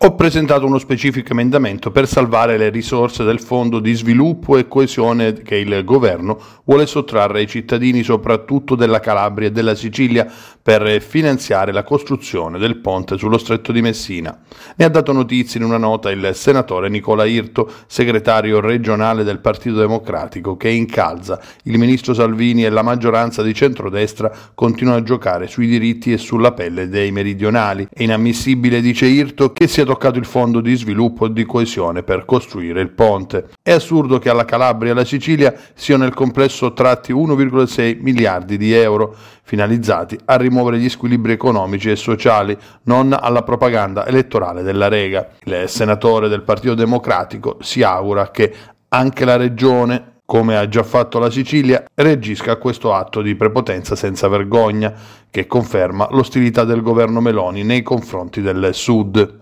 ho presentato uno specifico emendamento per salvare le risorse del Fondo di sviluppo e coesione che il governo vuole sottrarre ai cittadini soprattutto della Calabria e della Sicilia per finanziare la costruzione del ponte sullo stretto di Messina. Ne ha dato notizia in una nota il senatore Nicola Irto, segretario regionale del Partito Democratico, che incalza il ministro Salvini e la maggioranza di centrodestra continua a giocare sui diritti e sulla pelle dei meridionali. È inammissibile, dice Irto, che sia toccato il fondo di sviluppo e di coesione per costruire il ponte. È assurdo che alla Calabria e alla Sicilia siano nel complesso tratti 1,6 miliardi di euro, finalizzati a rimuovere gli squilibri economici e sociali, non alla propaganda elettorale della Rega. Il senatore del Partito Democratico si augura che anche la regione come ha già fatto la Sicilia, reagisca a questo atto di prepotenza senza vergogna, che conferma l'ostilità del governo Meloni nei confronti del Sud.